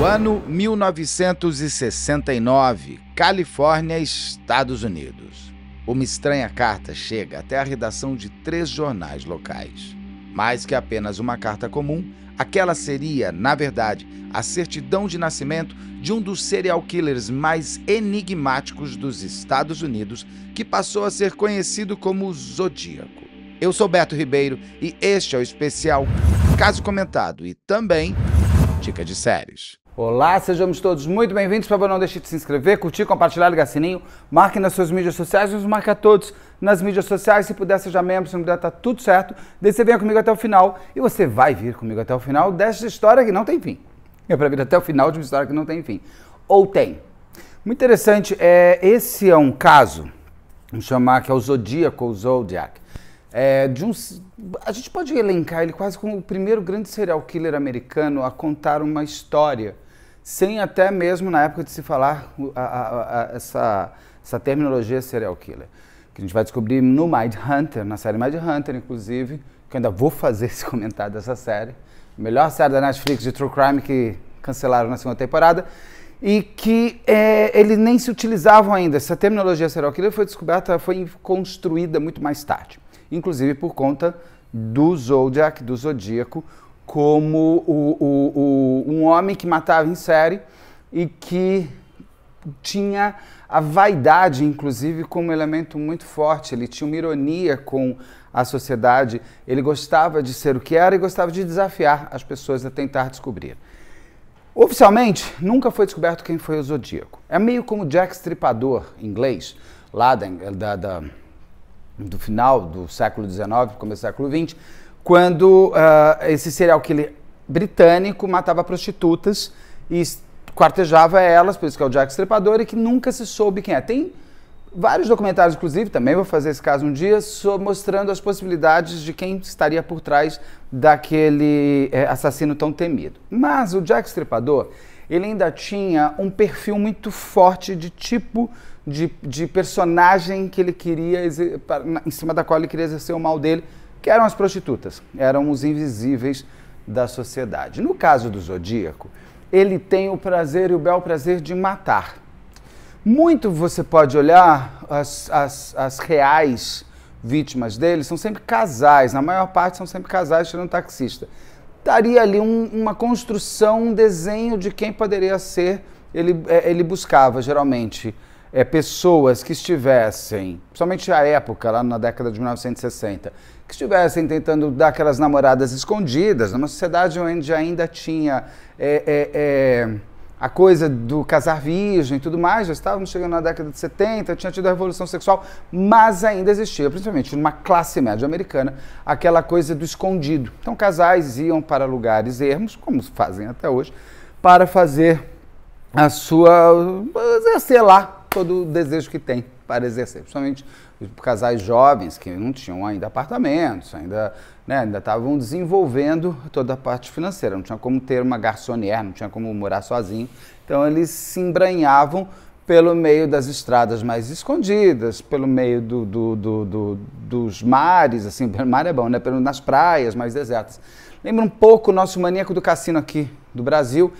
O ano 1969, Califórnia, Estados Unidos. Uma estranha carta chega até a redação de três jornais locais. Mais que apenas uma carta comum, aquela seria, na verdade, a certidão de nascimento de um dos serial killers mais enigmáticos dos Estados Unidos, que passou a ser conhecido como Zodíaco. Eu sou Beto Ribeiro e este é o especial Caso Comentado e também Dica de Séries. Olá, sejamos todos muito bem-vindos. Por favor, não deixe de se inscrever, curtir, compartilhar, ligar sininho. Marque nas suas mídias sociais, nos marque a todos nas mídias sociais. Se puder, seja membro, se não puder, está tudo certo. Daí você venha comigo até o final e você vai vir comigo até o final desta história que não tem fim. É para vir até o final de uma história que não tem fim. Ou tem. Muito interessante, é, esse é um caso, vamos chamar que é o Zodíaco, o Zodiac. É, de um, a gente pode elencar ele quase como o primeiro grande serial killer americano a contar uma história sem até mesmo na época de se falar a, a, a, essa, essa terminologia serial killer. Que a gente vai descobrir no Mind Hunter, na série Mind Hunter, inclusive, que eu ainda vou fazer esse comentário dessa série. Melhor série da Netflix de True Crime que cancelaram na segunda temporada. E que é, eles nem se utilizavam ainda. Essa terminologia serial killer foi descoberta, foi construída muito mais tarde. Inclusive por conta do Zodiac, do Zodíaco, como o, o, o, um homem que matava em série e que tinha a vaidade, inclusive, como elemento muito forte. Ele tinha uma ironia com a sociedade, ele gostava de ser o que era e gostava de desafiar as pessoas a tentar descobrir. Oficialmente, nunca foi descoberto quem foi o Zodíaco. É meio como Jack Stripador, inglês, lá da, da, da, do final do século XIX, começo do século XX, quando uh, esse serial killer britânico matava prostitutas e quartejava elas, por isso que é o Jack Stripador, e que nunca se soube quem é. Tem vários documentários, inclusive, também vou fazer esse caso um dia, mostrando as possibilidades de quem estaria por trás daquele é, assassino tão temido. Mas o Jack Stripador, ele ainda tinha um perfil muito forte de tipo de, de personagem que ele queria, em cima da qual ele queria exercer o mal dele, que eram as prostitutas, eram os invisíveis da sociedade. No caso do zodíaco, ele tem o prazer e o bel prazer de matar. Muito você pode olhar as, as, as reais vítimas dele são sempre casais, na maior parte são sempre casais, tirando taxista. Estaria ali um, uma construção, um desenho de quem poderia ser. Ele, é, ele buscava geralmente é, pessoas que estivessem, principalmente à época, lá na década de 1960, que estivessem tentando dar aquelas namoradas escondidas, numa sociedade onde ainda tinha é, é, é, a coisa do casar virgem e tudo mais, já estávamos chegando na década de 70, tinha tido a revolução sexual, mas ainda existia, principalmente numa classe média americana, aquela coisa do escondido. Então casais iam para lugares ermos, como fazem até hoje, para fazer a sua, sei lá, todo o desejo que tem para exercer, principalmente casais jovens que não tinham ainda apartamentos, ainda né, ainda estavam desenvolvendo toda a parte financeira, não tinha como ter uma garçonete, não tinha como morar sozinho, então eles se embranhavam pelo meio das estradas mais escondidas, pelo meio do, do, do, dos mares, assim, mar é bom, né? Nas praias mais desertas. Lembra um pouco o nosso maníaco do cassino aqui do Brasil,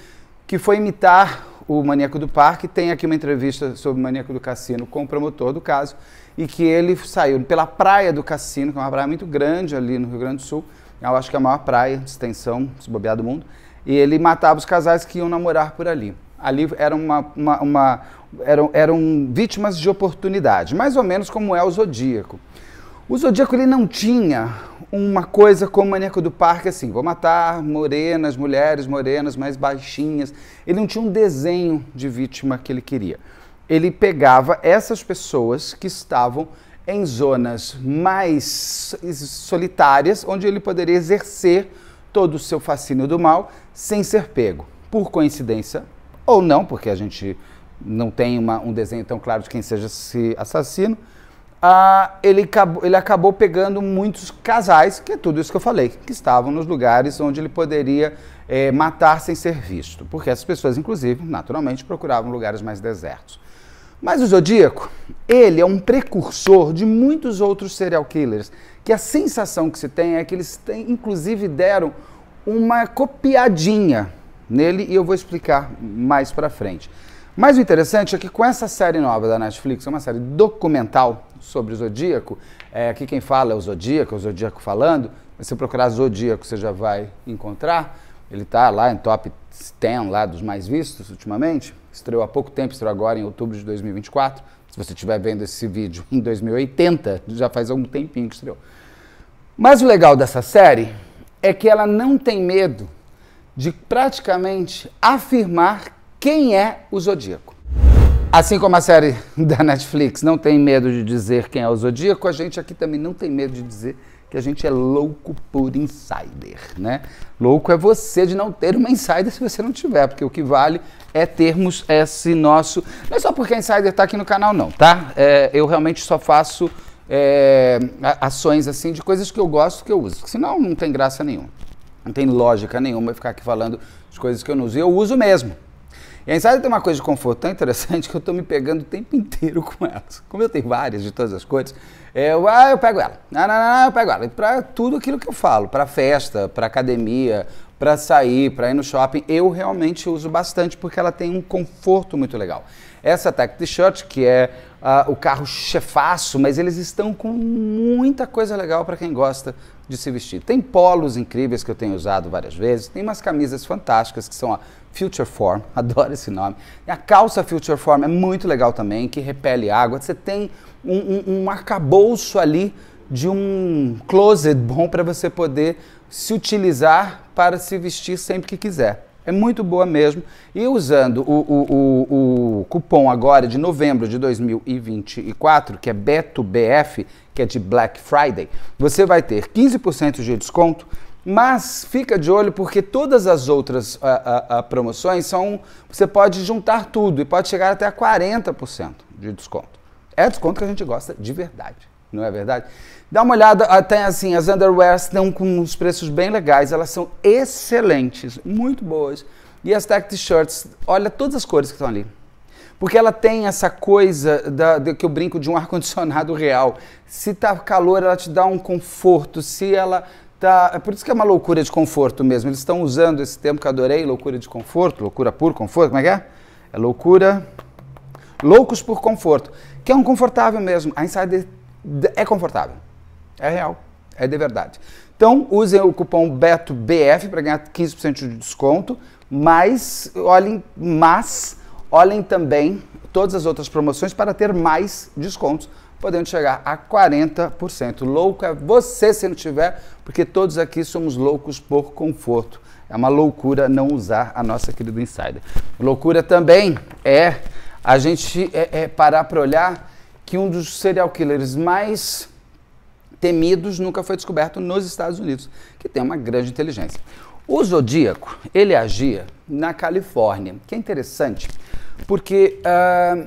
que foi imitar o Maníaco do Parque. Tem aqui uma entrevista sobre o Maníaco do Cassino com o promotor do caso e que ele saiu pela praia do Cassino, que é uma praia muito grande ali no Rio Grande do Sul. Eu acho que é a maior praia de extensão, se bobear do mundo. E ele matava os casais que iam namorar por ali. Ali era uma, uma, uma eram, eram vítimas de oportunidade, mais ou menos como é o Zodíaco. O Zodíaco ele não tinha uma coisa como o Maníaco do Parque, assim, vou matar morenas, mulheres morenas, mais baixinhas. Ele não tinha um desenho de vítima que ele queria. Ele pegava essas pessoas que estavam em zonas mais solitárias, onde ele poderia exercer todo o seu fascínio do mal sem ser pego. Por coincidência ou não, porque a gente não tem uma, um desenho tão claro de quem seja esse assassino, ah, ele, acabou, ele acabou pegando muitos casais, que é tudo isso que eu falei, que estavam nos lugares onde ele poderia é, matar sem ser visto. Porque essas pessoas, inclusive, naturalmente, procuravam lugares mais desertos. Mas o Zodíaco, ele é um precursor de muitos outros serial killers, que a sensação que se tem é que eles têm, inclusive deram uma copiadinha nele e eu vou explicar mais para frente. Mas o interessante é que com essa série nova da Netflix, é uma série documental, sobre o Zodíaco, é, aqui quem fala é o Zodíaco, é o Zodíaco falando, mas se procurar Zodíaco você já vai encontrar. Ele está lá em top 10 lá dos mais vistos ultimamente, estreou há pouco tempo, estreou agora em outubro de 2024. Se você estiver vendo esse vídeo em 2080, já faz algum tempinho que estreou. Mas o legal dessa série é que ela não tem medo de praticamente afirmar quem é o Zodíaco. Assim como a série da Netflix não tem medo de dizer quem é o zodíaco, a gente aqui também não tem medo de dizer que a gente é louco por insider, né? Louco é você de não ter uma insider se você não tiver, porque o que vale é termos esse nosso. Não é só porque a insider tá aqui no canal, não, tá? É, eu realmente só faço é, ações assim de coisas que eu gosto que eu uso, senão não tem graça nenhuma, não tem lógica nenhuma eu ficar aqui falando de coisas que eu não uso. Eu uso mesmo, e a Insider tem uma coisa de conforto tão interessante que eu estou me pegando o tempo inteiro com ela. Como eu tenho várias de todas as cores, é, eu, ah, eu pego ela. Ah, não, não, não, eu pego ela. Para tudo aquilo que eu falo, para festa, para academia, para sair, para ir no shopping, eu realmente uso bastante porque ela tem um conforto muito legal. Essa Tech T-Shirt, que é uh, o carro chefaço, mas eles estão com muita coisa legal para quem gosta de se vestir. Tem polos incríveis que eu tenho usado várias vezes, tem umas camisas fantásticas que são a Future Form, adoro esse nome. E a calça Future Form é muito legal também, que repele água. Você tem um, um, um arcabouço ali de um closet bom para você poder se utilizar para se vestir sempre que quiser. É muito boa mesmo. E usando o, o, o, o cupom agora de novembro de 2024, que é BETOBF, que é de Black Friday, você vai ter 15% de desconto mas fica de olho porque todas as outras a, ah, a, ah, a ah, promoções são. Você pode juntar tudo e pode chegar até a 40% de desconto. É desconto que a gente gosta de verdade não é verdade? Dá uma olhada, ah, tem assim, as underwears estão com uns preços bem legais, elas são excelentes, muito boas. E as tech t-shirts, olha todas as cores que estão ali. Porque ela tem essa coisa da, que eu brinco de um ar-condicionado real. Se tá calor, ela te dá um conforto. Se ela tá. É por isso que é uma loucura de conforto mesmo. Eles estão usando esse termo que eu adorei, loucura de conforto, loucura por conforto, como é que é? É loucura. Loucos por conforto. Que é um confortável mesmo. A Insider é confortável. É real. É de verdade. Então, usem o cupom BETOBF para ganhar 15% de desconto, mas olhem, mas olhem também todas as outras promoções para ter mais descontos, podendo chegar a 40%. Louco é você se não tiver, porque todos aqui somos loucos por conforto. É uma loucura não usar a nossa querida Insider. Loucura também é a gente é, é parar para olhar que um dos serial killers mais temidos nunca foi descoberto nos Estados Unidos, que tem uma grande inteligência. O Zodíaco, ele agia na Califórnia, que é interessante, porque uh,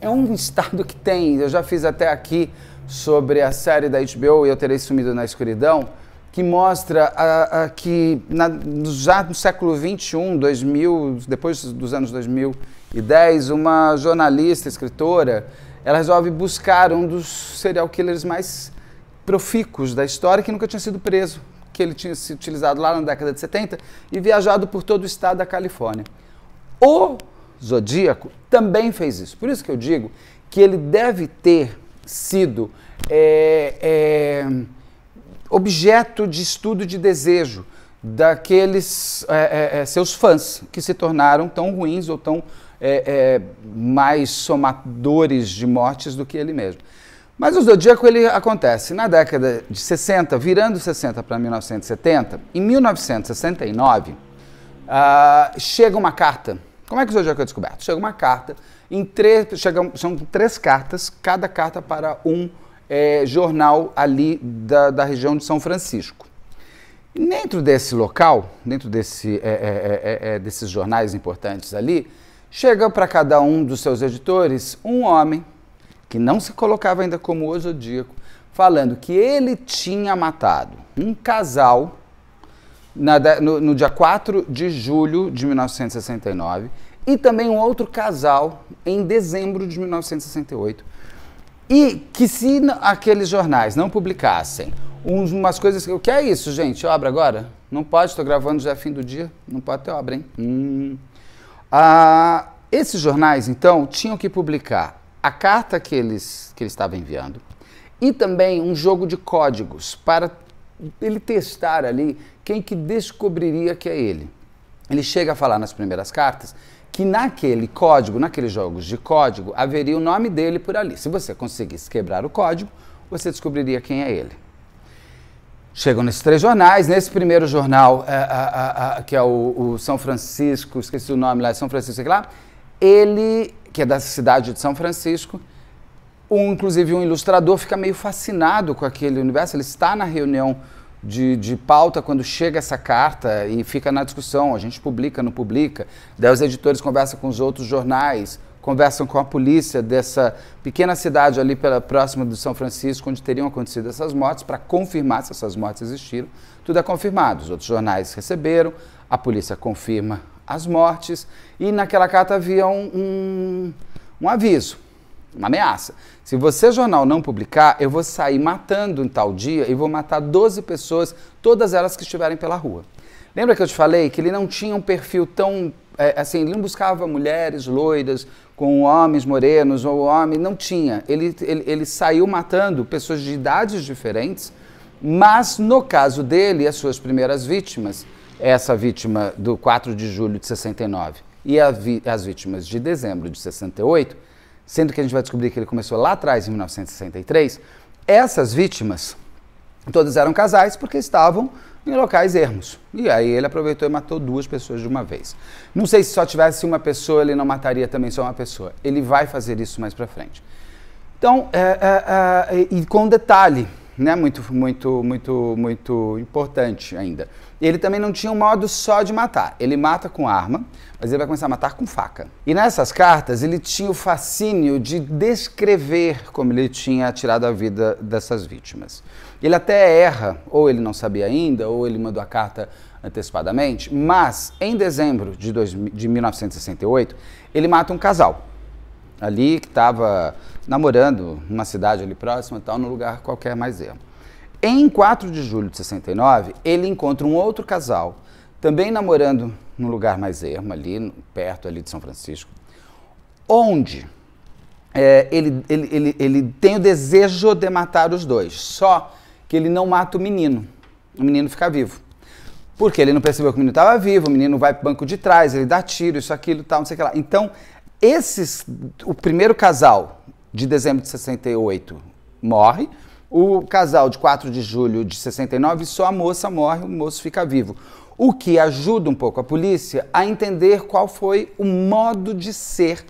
é um estado que tem, eu já fiz até aqui sobre a série da HBO, Eu Terei Sumido na Escuridão, que mostra uh, uh, que na, já no século XXI, 2000, depois dos anos 2010, uma jornalista, escritora, ela resolve buscar um dos serial killers mais profícuos da história que nunca tinha sido preso, que ele tinha se utilizado lá na década de 70 e viajado por todo o estado da Califórnia. O Zodíaco também fez isso. Por isso que eu digo que ele deve ter sido é, é, objeto de estudo de desejo daqueles é, é, é, seus fãs que se tornaram tão ruins ou tão é, é, mais somadores de mortes do que ele mesmo. Mas o zodíaco ele acontece na década de 60, virando 60 para 1970. Em 1969, uh, chega uma carta. Como é que o zodíaco é descoberto? Chega uma carta, em três, chega, são três cartas, cada carta para um é, jornal ali da, da região de São Francisco. Dentro desse local, dentro desse, é, é, desses jornais importantes ali, Chega para cada um dos seus editores um homem, que não se colocava ainda como o Zodíaco, falando que ele tinha matado um casal na, no, no dia 4 de julho de 1969 e também um outro casal em dezembro de 1968. E que se aqueles jornais não publicassem umas coisas. O que é isso, gente? Obra agora? Não pode, estou gravando já é fim do dia. Não pode ter obra, hein? Hum. Ah, esses jornais, então, tinham que publicar a carta que eles, que ele estava enviando e também um jogo de códigos para ele testar ali quem que descobriria que é ele. Ele chega a falar nas primeiras cartas que naquele código, naqueles jogos de código, haveria o nome dele por ali. Se você conseguisse quebrar o código, você descobriria quem é ele. Chegam nesses três jornais. Nesse primeiro jornal, é, a, a, que é o, o, São Francisco, esqueci o nome lá, é São Francisco, sei lá, ele, que é da cidade de São Francisco, um, inclusive um ilustrador fica meio fascinado com aquele universo. Ele está na reunião de, de, pauta quando chega essa carta e fica na discussão. A gente publica, não publica. Daí os editores conversam com os outros jornais conversam com a polícia dessa pequena cidade ali pela próxima do São Francisco, onde teriam acontecido essas mortes, para confirmar se essas mortes existiram. Tudo é confirmado. Os outros jornais receberam, a polícia confirma as mortes e naquela carta havia um, um, um aviso, uma ameaça. Se você, jornal, não publicar, eu vou sair matando em tal dia e vou matar 12 pessoas, todas elas que estiverem pela rua. Lembra que eu te falei que ele não tinha um perfil tão é, assim, ele não buscava mulheres loiras, com homens morenos ou homem, não tinha. Ele, ele, ele saiu matando pessoas de idades diferentes, mas no caso dele, as suas primeiras vítimas, essa vítima do 4 de julho de 69 e as vítimas de dezembro de 68, sendo que a gente vai descobrir que ele começou lá atrás, em 1963, essas vítimas, todas eram casais porque estavam em locais ermos. E aí ele aproveitou e matou duas pessoas de uma vez. Não sei se só tivesse uma pessoa, ele não mataria também só uma pessoa. Ele vai fazer isso mais para frente. Então, é, é, é, e com detalhe, né, muito, muito, muito, muito importante ainda. Ele também não tinha um modo só de matar. Ele mata com arma, mas ele vai começar a matar com faca. E nessas cartas ele tinha o fascínio de descrever como ele tinha tirado a vida dessas vítimas. Ele até erra, ou ele não sabia ainda, ou ele mandou a carta antecipadamente, mas em dezembro de, dois, de 1968, ele mata um casal ali que estava namorando numa cidade ali próxima tal, num lugar qualquer mais ermo. Em 4 de julho de 69, ele encontra um outro casal, também namorando num lugar mais ermo, ali perto ali de São Francisco, onde é, ele, ele, ele, ele tem o desejo de matar os dois. Só que ele não mata o menino. O menino fica vivo. Porque ele não percebeu que o menino estava vivo, o menino vai para o banco de trás, ele dá tiro, isso, aquilo, tal, não sei o que lá. Então, esses, o primeiro casal de dezembro de 68 morre, o casal de 4 de julho de 69, só a moça morre, o moço fica vivo. O que ajuda um pouco a polícia a entender qual foi o modo de ser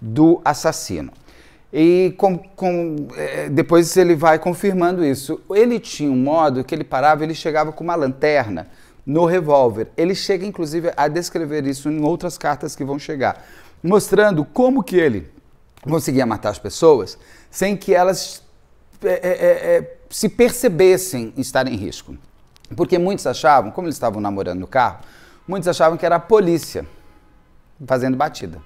do assassino. E com, com, é, depois ele vai confirmando isso. Ele tinha um modo que ele parava, ele chegava com uma lanterna no revólver. Ele chega, inclusive, a descrever isso em outras cartas que vão chegar, mostrando como que ele conseguia matar as pessoas sem que elas é, é, é, é se percebessem estar em risco. Porque muitos achavam, como eles estavam namorando no carro, muitos achavam que era a polícia fazendo batida.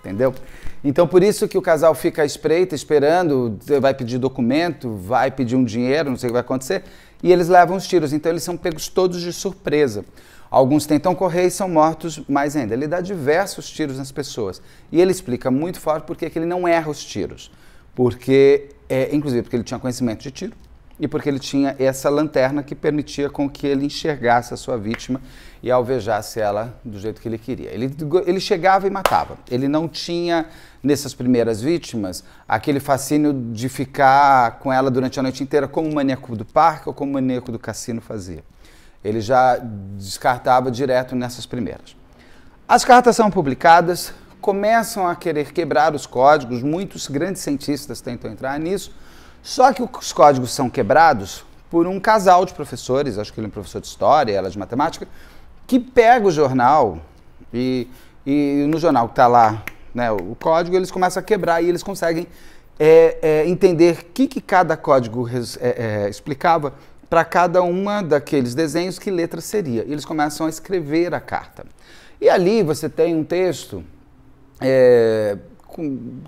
Entendeu? Então, por isso que o casal fica à espreita, esperando, vai pedir documento, vai pedir um dinheiro, não sei o que vai acontecer, e eles levam os tiros. Então, eles são pegos todos de surpresa. Alguns tentam correr e são mortos mais ainda. Ele dá diversos tiros nas pessoas. E ele explica muito forte porque que ele não erra os tiros. Porque, é, inclusive, porque ele tinha conhecimento de tiro, e porque ele tinha essa lanterna que permitia com que ele enxergasse a sua vítima e alvejasse ela do jeito que ele queria. Ele, ele chegava e matava. Ele não tinha, nessas primeiras vítimas, aquele fascínio de ficar com ela durante a noite inteira, como o maníaco do parque ou como o maníaco do cassino fazia. Ele já descartava direto nessas primeiras. As cartas são publicadas, começam a querer quebrar os códigos, muitos grandes cientistas tentam entrar nisso só que os códigos são quebrados por um casal de professores, acho que ele é um professor de história, ela é de matemática, que pega o jornal e, e no jornal que está lá né, o código, eles começam a quebrar e eles conseguem é, é, entender o que, que, cada código é, é, explicava para cada uma daqueles desenhos que letra seria. E eles começam a escrever a carta. E ali você tem um texto é, com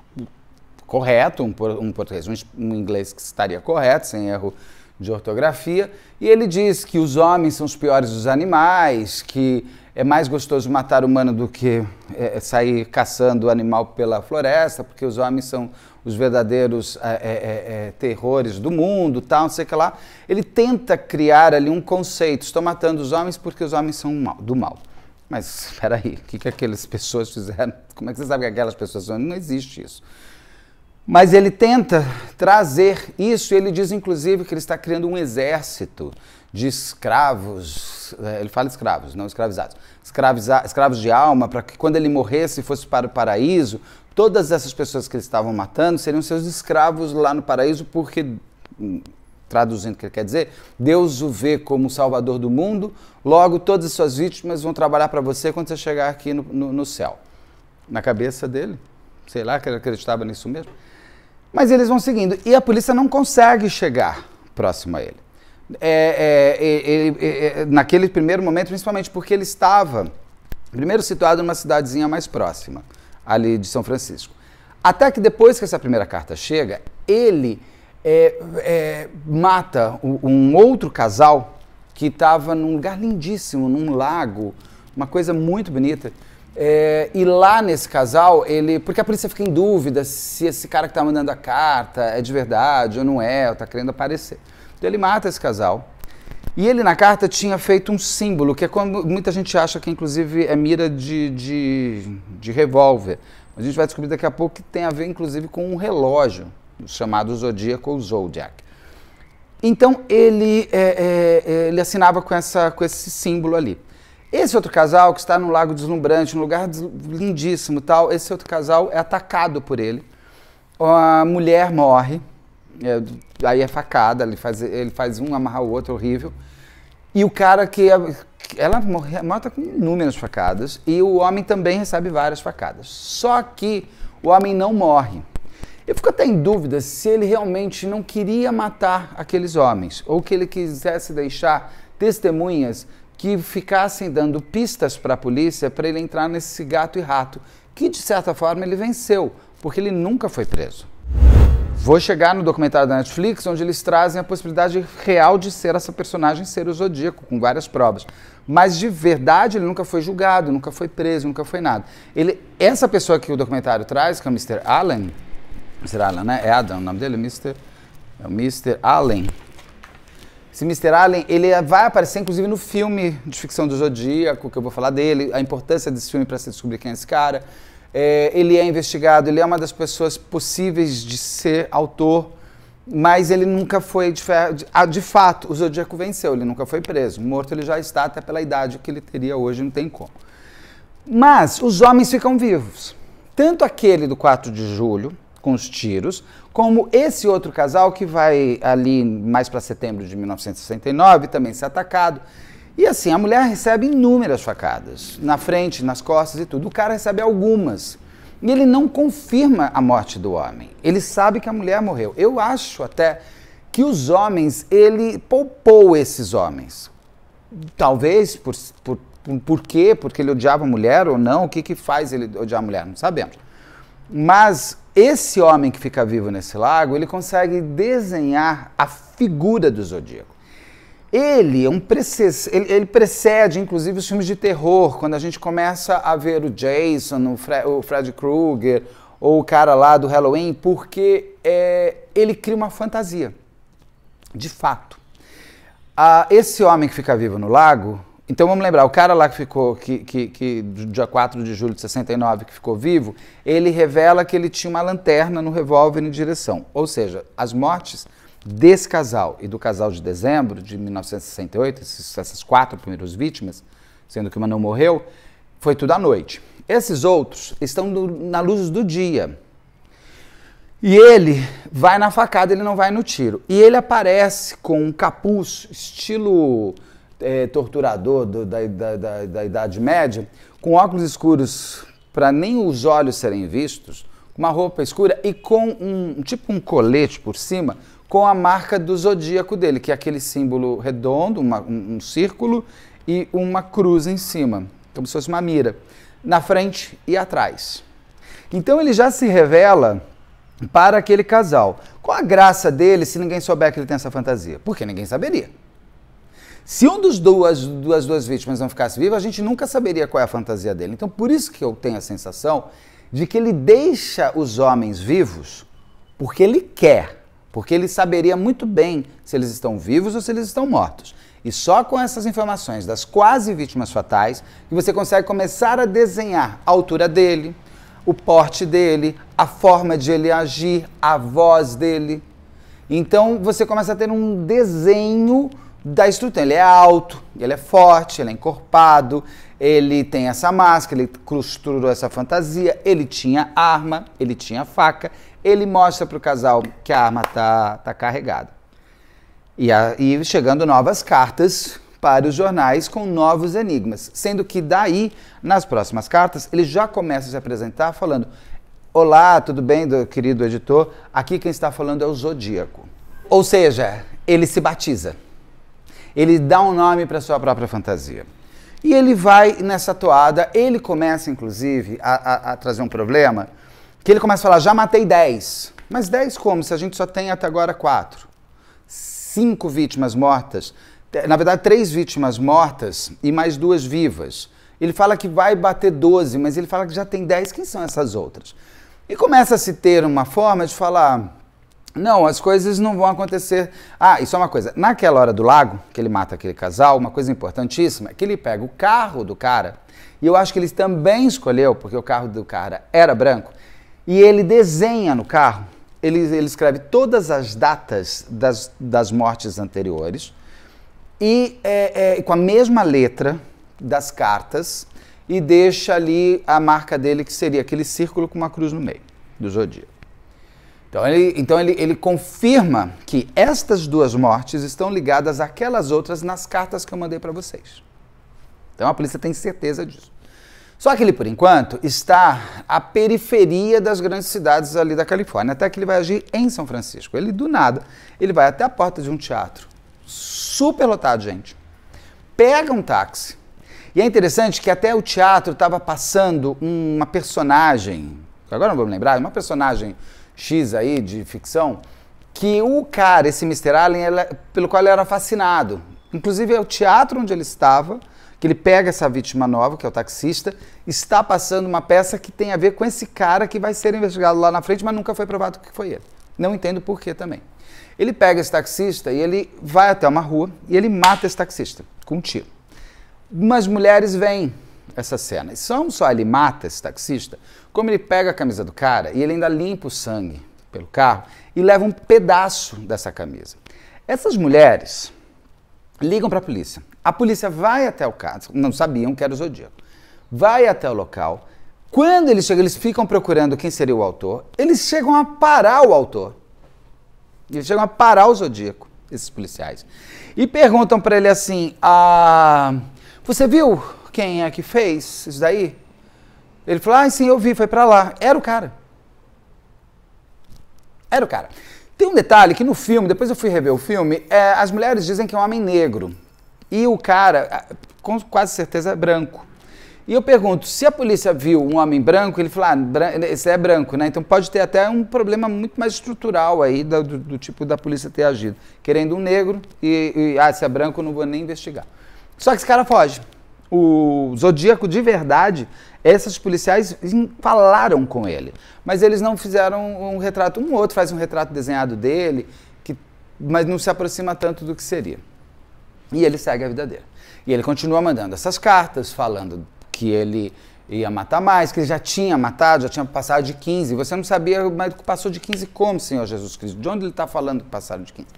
correto, um, um português, um, um inglês que estaria correto, sem erro de ortografia, e ele diz que os homens são os piores dos animais, que é mais gostoso matar humano do que é, é sair caçando o animal pela floresta, porque os homens são os verdadeiros é é, é, é, terrores do mundo, tal, não sei o que lá. Ele tenta criar ali um conceito, estou matando os homens porque os homens são mal, do mal. Mas espera aí, o que, que aquelas pessoas fizeram? Como é que você sabe que aquelas pessoas são? Não existe isso. Mas ele tenta trazer isso, ele diz inclusive que ele está criando um exército de escravos, é, ele fala escravos, não escravizados, escraviza, escravos de alma, para que quando ele morresse e fosse para o paraíso, todas essas pessoas que eles estavam matando seriam seus escravos lá no paraíso, porque, hum, traduzindo o que ele quer dizer, Deus o vê como o salvador do mundo, logo todas as suas vítimas vão trabalhar para você quando você chegar aqui no, no, no céu. Na cabeça dele, sei lá que ele acreditava nisso mesmo. Mas eles vão seguindo. E a polícia não consegue chegar próximo a ele. É, é, é, naquele primeiro momento, principalmente porque ele estava, primeiro, situado numa cidadezinha mais próxima, ali de São Francisco. Até que depois que essa primeira carta chega, ele é, é, mata um outro casal que estava num lugar lindíssimo, num lago, uma coisa muito bonita. É, e lá nesse casal, ele. Porque a polícia fica em dúvida se esse cara que tá mandando a carta é de verdade ou não é, ou tá querendo aparecer. Então ele mata esse casal. E ele na carta tinha feito um símbolo, que é como muita gente acha que inclusive é mira de, de, de revólver. Mas a gente vai descobrir daqui a pouco que tem a ver inclusive com um relógio, chamado Zodíaco ou Zodiac. Então ele, é, é, é ele assinava com, essa, com esse símbolo ali. Esse outro casal que está no Lago Deslumbrante, um lugar lindíssimo tal, esse outro casal é atacado por ele. A mulher morre, é, aí é facada, ele faz, ele faz um amarrar o outro, é horrível. E o cara que. É, ela morre, mata com inúmeras facadas e o homem também recebe várias facadas. Só que o homem não morre. Eu fico até em dúvida se ele realmente não queria matar aqueles homens ou que ele quisesse deixar testemunhas que ficassem dando pistas para a polícia para ele entrar nesse gato e rato, que de certa forma ele venceu, porque ele nunca foi preso. Vou chegar no documentário da Netflix, onde eles trazem a possibilidade real de ser essa personagem ser o Zodíaco, com várias provas. Mas de verdade ele nunca foi julgado, nunca foi preso, nunca foi nada. Ele, essa pessoa que o documentário traz, que é o Mr. Allen, Mr. Allen, né? É Adam o nome dele, Mr. É o Mr. Allen. Esse Mr. Allen, ele vai aparecer inclusive no filme de ficção do Zodíaco, que eu vou falar dele, a importância desse filme para se descobrir quem é esse cara. É, ele é investigado, ele é uma das pessoas possíveis de ser autor, mas ele nunca foi. De, ah, de fato, o Zodíaco venceu, ele nunca foi preso. Morto ele já está, até pela idade que ele teria hoje, não tem como. Mas os homens ficam vivos. Tanto aquele do 4 de julho, com os tiros, como esse outro casal que vai ali mais para setembro de 1969 também ser atacado. E assim, a mulher recebe inúmeras facadas, na frente, nas costas e tudo. O cara recebe algumas. E ele não confirma a morte do homem. Ele sabe que a mulher morreu. Eu acho até que os homens, ele poupou esses homens. Talvez por, por, por, por quê? Porque ele odiava a mulher ou não? O que, que faz ele odiar a mulher? Não sabemos. Mas esse homem que fica vivo nesse lago, ele consegue desenhar a figura do zodíaco. Ele, é um precede, ele, ele, precede, inclusive, os filmes de terror, quando a gente começa a ver o Jason, o, Fre o Fred Krueger, ou o cara lá do Halloween, porque é, ele cria uma fantasia, de fato. Ah, esse homem que fica vivo no lago, então vamos lembrar, o cara lá que ficou, que, que, que, dia 4 de julho de 69, que ficou vivo, ele revela que ele tinha uma lanterna no revólver em direção. Ou seja, as mortes desse casal e do casal de dezembro de 1968, esses, essas quatro primeiras vítimas, sendo que uma não morreu, foi tudo à noite. Esses outros estão do, na luz do dia. E ele vai na facada, ele não vai no tiro. E ele aparece com um capuz estilo é, torturador do, da, da, da, da Idade Média, com óculos escuros para nem os olhos serem vistos, uma roupa escura e com um tipo um colete por cima com a marca do zodíaco dele, que é aquele símbolo redondo, uma, um, um, círculo e uma cruz em cima, como se fosse uma mira, na frente e atrás. Então ele já se revela para aquele casal. Qual a graça dele se ninguém souber que ele tem essa fantasia? Porque ninguém saberia. Se um dos duas, duas, duas vítimas não ficasse vivo, a gente nunca saberia qual é a fantasia dele. Então, por isso que eu tenho a sensação de que ele deixa os homens vivos porque ele quer, porque ele saberia muito bem se eles estão vivos ou se eles estão mortos. E só com essas informações das quase vítimas fatais que você consegue começar a desenhar a altura dele, o porte dele, a forma de ele agir, a voz dele. Então você começa a ter um desenho da estrutura. Ele é alto, ele é forte, ele é encorpado, ele tem essa máscara, ele costurou essa fantasia, ele tinha arma, ele tinha faca, ele mostra para o casal que a arma tá, tá carregada. E, a, e chegando novas cartas para os jornais com novos enigmas, sendo que daí, nas próximas cartas, ele já começa a se apresentar falando: Olá, tudo bem, querido editor? Aqui quem está falando é o Zodíaco. Ou seja, ele se batiza. Ele dá um nome para sua própria fantasia. E ele vai nessa toada, ele começa, inclusive, a, a, a, trazer um problema, que ele começa a falar, já matei 10. Mas 10 como? Se a gente só tem até agora 4. 5 vítimas mortas, na verdade, 3 vítimas mortas e mais duas vivas. Ele fala que vai bater 12, mas ele fala que já tem 10. Quem são essas outras? E começa a se ter uma forma de falar, não, as coisas não vão acontecer. Ah, isso é uma coisa. Naquela hora do lago, que ele mata aquele casal, uma coisa importantíssima é que ele pega o carro do cara, e eu acho que ele também escolheu, porque o carro do cara era branco, e ele desenha no carro, ele, ele escreve todas as datas das, das mortes anteriores, e é, é, com a mesma letra das cartas, e deixa ali a marca dele, que seria aquele círculo com uma cruz no meio, do zodíaco. Então, ele, então ele, ele confirma que estas duas mortes estão ligadas àquelas outras nas cartas que eu mandei para vocês. Então a polícia tem certeza disso. Só que ele, por enquanto, está à periferia das grandes cidades ali da Califórnia, até que ele vai agir em São Francisco. Ele, do nada, ele vai até a porta de um teatro, super lotado de gente, pega um táxi. E é interessante que até o teatro estava passando uma personagem, agora não vou me lembrar, uma personagem X aí de ficção, que o cara, esse Mr. Allen, ela, pelo qual ele era fascinado. Inclusive é o teatro onde ele estava, que ele pega essa vítima nova, que é o taxista, está passando uma peça que tem a ver com esse cara que vai ser investigado lá na frente, mas nunca foi provado que foi ele. Não entendo por que também. Ele pega esse taxista e ele vai até uma rua e ele mata esse taxista com um tiro. Umas mulheres vêm essa cena. E não só ele mata esse taxista, como ele pega a camisa do cara e ele ainda limpa o sangue pelo carro e leva um pedaço dessa camisa. Essas mulheres ligam para a polícia. A polícia vai até o caso, não sabiam que era o Zodíaco. Vai até o local. Quando eles chegam, eles ficam procurando quem seria o autor. Eles chegam a parar o autor. Eles chegam a parar o Zodíaco, esses policiais. E perguntam para ele assim: ah, Você viu quem é que fez isso daí? Ele falou, ah, sim, eu vi, foi para lá. Era o cara. Era o cara. Tem um detalhe que no filme, depois eu fui rever o filme, é, as mulheres dizem que é um homem negro. E o cara, com quase certeza, é branco. E eu pergunto, se a polícia viu um homem branco, ele fala, ah, esse é branco, né? Então pode ter até um problema muito mais estrutural aí do, do, do tipo da polícia ter agido. Querendo um negro e, e, ah, se é branco, não vou nem investigar. Só que esse cara foge o Zodíaco de verdade, essas policiais falaram com ele. Mas eles não fizeram um retrato. Um outro faz um retrato desenhado dele, que, mas não se aproxima tanto do que seria. E ele segue a vida dele. E ele continua mandando essas cartas, falando que ele ia matar mais, que ele já tinha matado, já tinha passado de 15. Você não sabia, mas passou de 15 como, Senhor Jesus Cristo? De onde ele está falando que passaram de 15?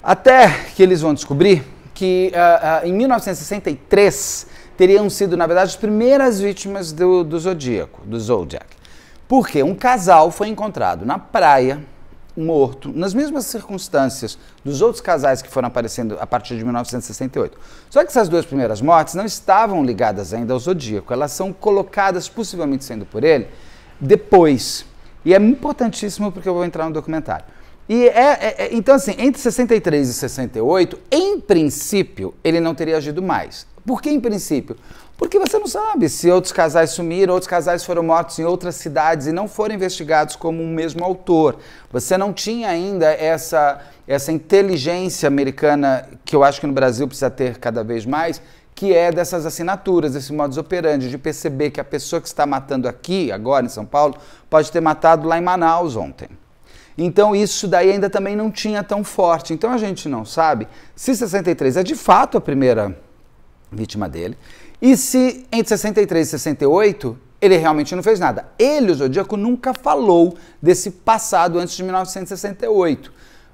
Até que eles vão descobrir que uh, uh, em 1963 teriam sido, na verdade, as primeiras vítimas do, do Zodíaco, do Zodiac. Porque um casal foi encontrado na praia, morto, nas mesmas circunstâncias dos outros casais que foram aparecendo a partir de 1968. Só que essas duas primeiras mortes não estavam ligadas ainda ao Zodíaco, elas são colocadas, possivelmente sendo por ele, depois. E é importantíssimo porque eu vou entrar no documentário. E é, é, é, então, assim, entre 63 e 68, em princípio, ele não teria agido mais. Por que em princípio? Porque você não sabe se outros casais sumiram, outros casais foram mortos em outras cidades e não foram investigados como o um mesmo autor. Você não tinha ainda essa, essa inteligência americana, que eu acho que no Brasil precisa ter cada vez mais, que é dessas assinaturas, desse modus operandi, de perceber que a pessoa que está matando aqui, agora em São Paulo, pode ter matado lá em Manaus ontem. Então isso daí ainda também não tinha tão forte. Então a gente não sabe se 63 é de fato a primeira vítima dele e se entre 63 e 68 ele realmente não fez nada. Ele, o Zodíaco, nunca falou desse passado antes de 1968.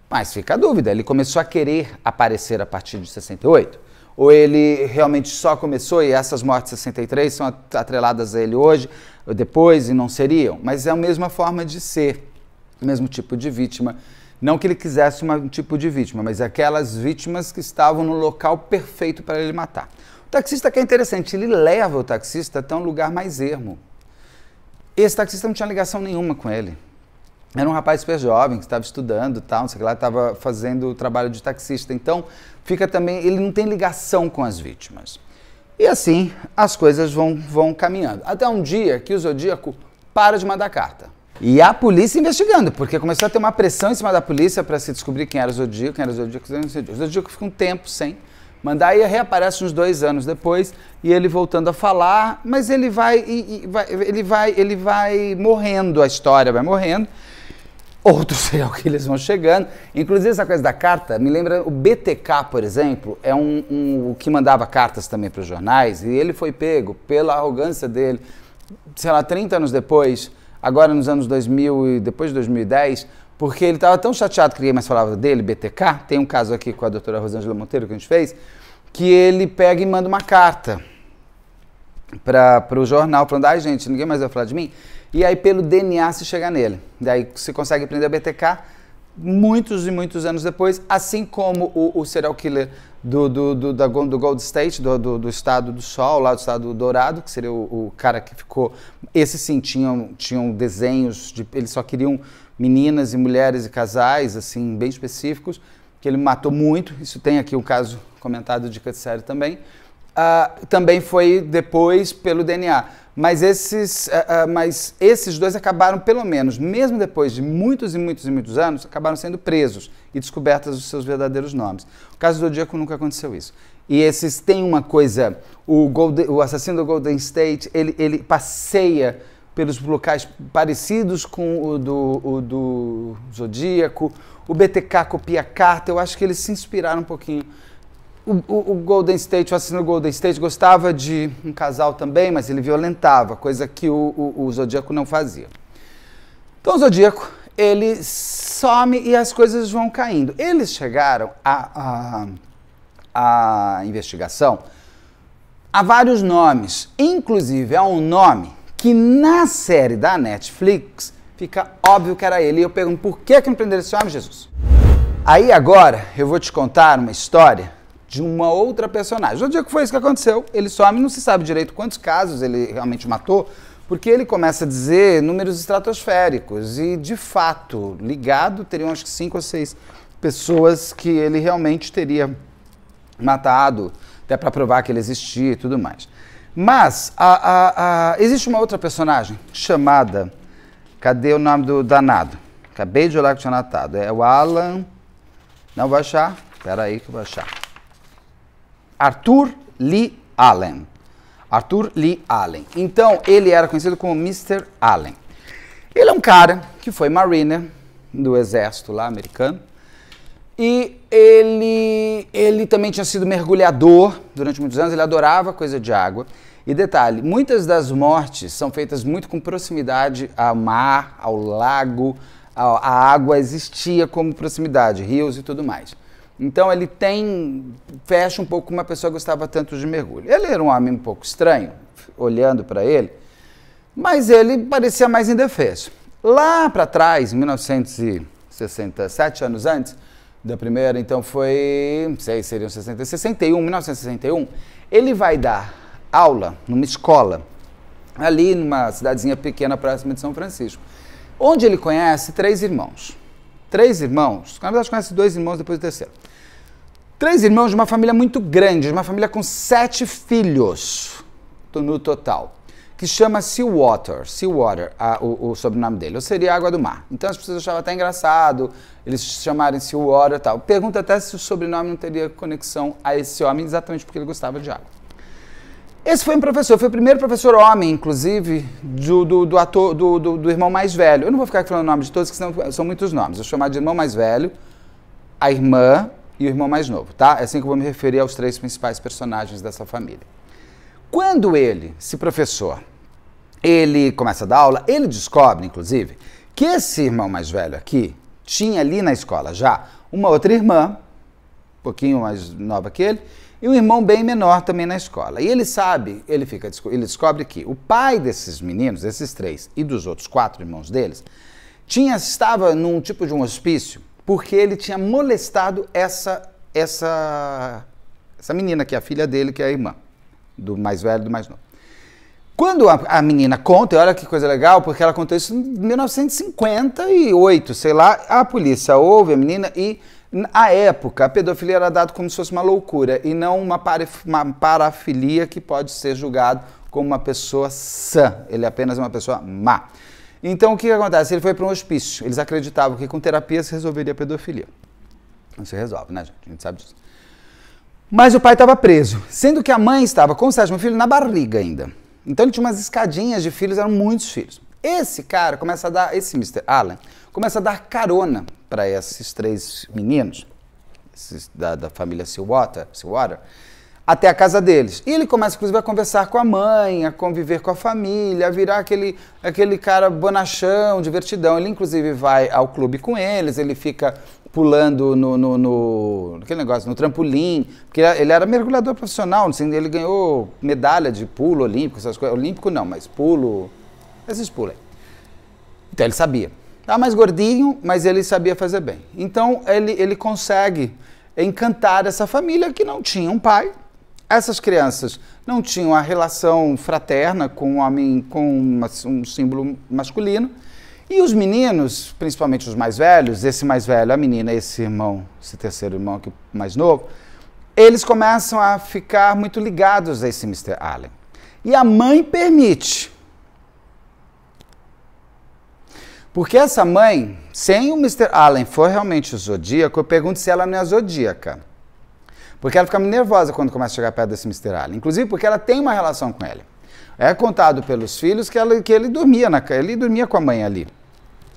Mas fica a dúvida, ele começou a querer aparecer a partir de 68? Ou ele realmente só começou e essas mortes 63 são atreladas a ele hoje, ou depois e não seriam? Mas é a mesma forma de ser mesmo tipo de vítima. Não que ele quisesse um tipo de vítima, mas aquelas vítimas que estavam no local perfeito para ele matar. O taxista que é interessante, ele leva o taxista até um lugar mais ermo. Esse taxista não tinha ligação nenhuma com ele. Era um rapaz super jovem, que estava estudando tal, não sei o que lá, estava fazendo o trabalho de taxista. Então, fica também, ele não tem ligação com as vítimas. E assim, as coisas vão, vão caminhando. Até um dia que o Zodíaco para de mandar carta. E a polícia investigando, porque começou a ter uma pressão em cima da polícia para se descobrir quem era o Zodíaco, quem era o Zodíaco, quem era o Zodíaco. O Zodíaco fica um tempo sem mandar e reaparece uns dois anos depois e ele voltando a falar, mas ele vai, e, e vai ele vai, ele vai morrendo, a história vai morrendo. Outros serial killers vão chegando. Inclusive, essa coisa da carta me lembra o BTK, por exemplo, é um, um que mandava cartas também para os jornais e ele foi pego pela arrogância dele, sei lá, 30 anos depois agora nos anos 2000 e depois de 2010, porque ele estava tão chateado que ninguém mais falava dele, BTK. Tem um caso aqui com a doutora Rosângela Monteiro que a gente fez, que ele pega e manda uma carta para o jornal falando: ai, gente, ninguém mais vai falar de mim. E aí, pelo DNA, se chega nele. Daí você consegue prender o BTK muitos e muitos anos depois, assim como o, o serial killer do, do, do, da, do Gold State, do, do, do, estado do sol, lá do estado dourado, que seria o, o, cara que ficou. Esse sim, tinham, tinham desenhos, de, eles só queriam meninas e mulheres e casais, assim, bem específicos, que ele matou muito. Isso tem aqui um caso comentado de cut série também uh, também foi depois pelo DNA. Mas esses, uh, uh, mas esses dois acabaram, pelo menos, mesmo depois de muitos e muitos e muitos anos, acabaram sendo presos e descobertas os seus verdadeiros nomes. O caso do zodíaco nunca aconteceu isso. E esses têm uma coisa, o, Golden, o assassino do Golden State, ele, ele passeia pelos locais parecidos com o do, o do Zodíaco, o BTK copia carta, eu acho que eles se inspiraram um pouquinho o, o, o, Golden State, o assassino Golden State gostava de um casal também, mas ele violentava, coisa que o, o, o Zodíaco não fazia. Então o Zodíaco, ele some e as coisas vão caindo. Eles chegaram à a, a, a, investigação a vários nomes, inclusive a um nome que na série da Netflix fica óbvio que era ele. E eu pergunto, por que, que não prenderam esse homem, Jesus? Aí agora eu vou te contar uma história de uma outra personagem. O dia que foi isso que aconteceu, ele some, não se sabe direito quantos casos ele realmente matou, porque ele começa a dizer números estratosféricos e, de fato, ligado, teriam acho que cinco ou seis pessoas que ele realmente teria matado, até para provar que ele existia e tudo mais. Mas a, a, a, existe uma outra personagem chamada. Cadê o nome do danado? Acabei de olhar que tinha anotado. É o Alan. Não vou achar? Espera aí que eu vou achar. Arthur Lee Allen. Arthur Lee Allen. Então, ele era conhecido como Mr. Allen. Ele é um cara que foi mariner do exército lá americano. E ele, ele também tinha sido mergulhador durante muitos anos, ele adorava coisa de água. E detalhe, muitas das mortes são feitas muito com proximidade ao mar, ao lago, a, a água existia como proximidade, rios e tudo mais. Então ele tem, fecha um pouco como uma pessoa que gostava tanto de mergulho. Ele era um homem um pouco estranho, olhando para ele, mas ele parecia mais indefeso. Lá para trás, em 1967 anos antes, da primeira, então foi, sei, seriam 60, 61, 1961, ele vai dar aula numa escola, ali numa cidadezinha pequena próxima de São Francisco, onde ele conhece três irmãos três irmãos. Na verdade, conhece dois irmãos, depois do terceiro. Três irmãos de uma família muito grande, de uma família com sete filhos no total, que chama Seawater, Seawater, a, o, o, sobrenome dele, ou seria Água do Mar. Então as pessoas achavam até engraçado eles chamarem Seawater e tal. Pergunta até se o sobrenome não teria conexão a esse homem, exatamente porque ele gostava de água. Esse foi um professor, foi o primeiro professor homem, inclusive, do, do, do ator, do, do, do, irmão mais velho. Eu não vou ficar falando o nome de todos, que são muitos nomes. Eu vou chamar de irmão mais velho, a irmã e o irmão mais novo, tá? É assim que eu vou me referir aos três principais personagens dessa família. Quando ele, esse professor, ele começa a dar aula, ele descobre, inclusive, que esse irmão mais velho aqui tinha ali na escola já uma outra irmã, um pouquinho mais nova que ele, e um irmão bem menor também na escola. E ele sabe, ele, fica, ele descobre que o pai desses meninos, desses três e dos outros quatro irmãos deles, tinha, estava num tipo de um hospício porque ele tinha molestado essa, essa, essa menina, que é a filha dele, que é a irmã, do mais velho e do mais novo. Quando a, a, menina conta, e olha que coisa legal, porque ela contou isso em 1958, sei lá, a polícia ouve a menina e na época, a pedofilia era dado como se fosse uma loucura e não uma, uma parafilia que pode ser julgado como uma pessoa sã. Ele é apenas uma pessoa má. Então, o que, que acontece? Ele foi para um hospício. Eles acreditavam que com terapia se resolveria a pedofilia. Não se resolve, né, gente? A gente sabe disso. Mas o pai estava preso, sendo que a mãe estava com o sétimo filho na barriga ainda. Então ele tinha umas escadinhas de filhos, eram muitos filhos. Esse cara começa a dar, esse Mr. Allen, começa a dar carona para esses três meninos, esses da, da, família Seawater, Seawater, até a casa deles. E ele começa, inclusive, a conversar com a mãe, a conviver com a família, a virar aquele, aquele cara bonachão, divertidão. Ele, inclusive, vai ao clube com eles, ele fica pulando no, no, no aquele negócio, no trampolim, porque ele era mergulhador profissional, assim, ele ganhou medalha de pulo olímpico, essas coisas. Olímpico não, mas pulo, esses pulos Então ele sabia. Tá mais gordinho, mas ele sabia fazer bem. Então ele, ele consegue encantar essa família que não tinha um pai. Essas crianças não tinham a relação fraterna com um homem com uma, um símbolo masculino. E os meninos, principalmente os mais velhos, esse mais velho, a menina, esse irmão, esse terceiro irmão aqui mais novo, eles começam a ficar muito ligados a esse Mr. Allen. E a mãe permite Porque essa mãe, sem o Mr. Allen for realmente o zodíaco, eu pergunto se ela não é zodíaca. Porque ela fica nervosa quando começa a chegar perto desse Mr. Allen. Inclusive porque ela tem uma relação com ele. É contado pelos filhos que, ela, que ele dormia na, ele dormia com a mãe ali,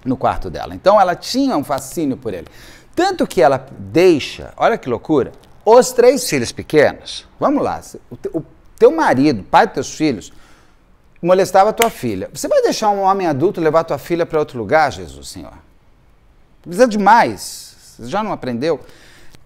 no quarto dela. Então ela tinha um fascínio por ele. Tanto que ela deixa, olha que loucura, os três filhos pequenos. Vamos lá, o teu marido, pai dos teus filhos, molestava tua filha. Você vai deixar um homem adulto levar tua filha para outro lugar, Jesus Senhor? Precisa demais. Você já não aprendeu? O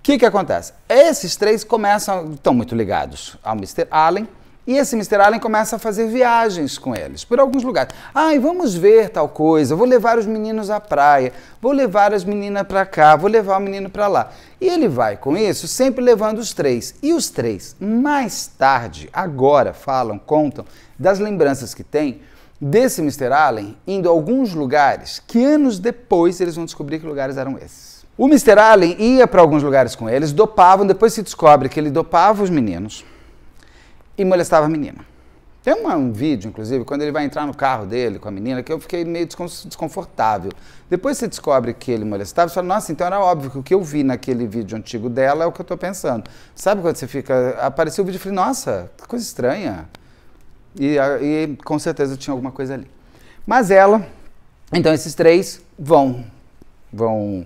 que, que acontece? Esses três começam, estão muito ligados ao Mr. Allen, e esse Mr. Allen começa a fazer viagens com eles por alguns lugares. Ai, e vamos ver tal coisa, vou levar os meninos à praia, vou levar as meninas para cá, vou levar o menino para lá. E ele vai com isso, sempre levando os três. E os três, mais tarde, agora, falam, contam, das lembranças que tem desse Mr. Allen indo a alguns lugares que anos depois eles vão descobrir que lugares eram esses. O Mr. Allen ia para alguns lugares com eles, dopavam, depois se descobre que ele dopava os meninos e molestava a menina. Tem um vídeo, inclusive, quando ele vai entrar no carro dele com a menina, que eu fiquei meio desconfortável. Depois você descobre que ele molestava, você fala, nossa, então era óbvio que o que eu vi naquele vídeo antigo dela é o que eu estou pensando. Sabe quando você fica. Apareceu o vídeo e falei, nossa, que coisa estranha. E, e com certeza tinha alguma coisa ali. Mas ela, então esses três vão, vão,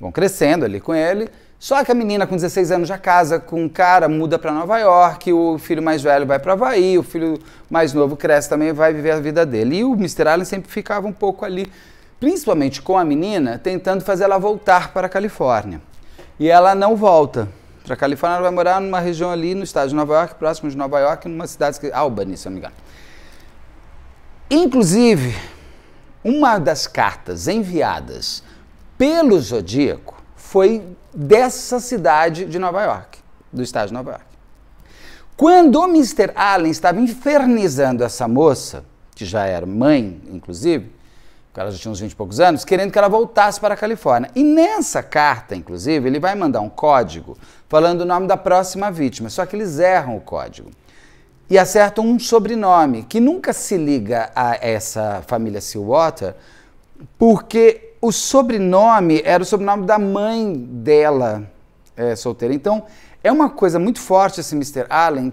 vão crescendo ali com ele. Só que a menina com 16 anos já casa com um cara, muda para Nova York, o filho mais velho vai para Havaí, o filho mais novo cresce também vai viver a vida dele. E o Mr. Allen sempre ficava um pouco ali, principalmente com a menina, tentando fazer ela voltar para a Califórnia. E ela não volta para a Califórnia, ela vai morar numa região ali no estado de Nova York, próximo de Nova York, numa cidade que é Albany, se não me engano. Inclusive, uma das cartas enviadas pelo Zodíaco foi dessa cidade de Nova York, do estado de Nova York. Quando o Mr. Allen estava infernizando essa moça, que já era mãe, inclusive, porque ela já tinha uns 20 e poucos anos, querendo que ela voltasse para a Califórnia. E nessa carta, inclusive, ele vai mandar um código falando o nome da próxima vítima, só que eles erram o código. E acertam um sobrenome, que nunca se liga a essa família Sealwater, porque o sobrenome era o sobrenome da mãe dela é, solteira. Então, é uma coisa muito forte esse Mr. Allen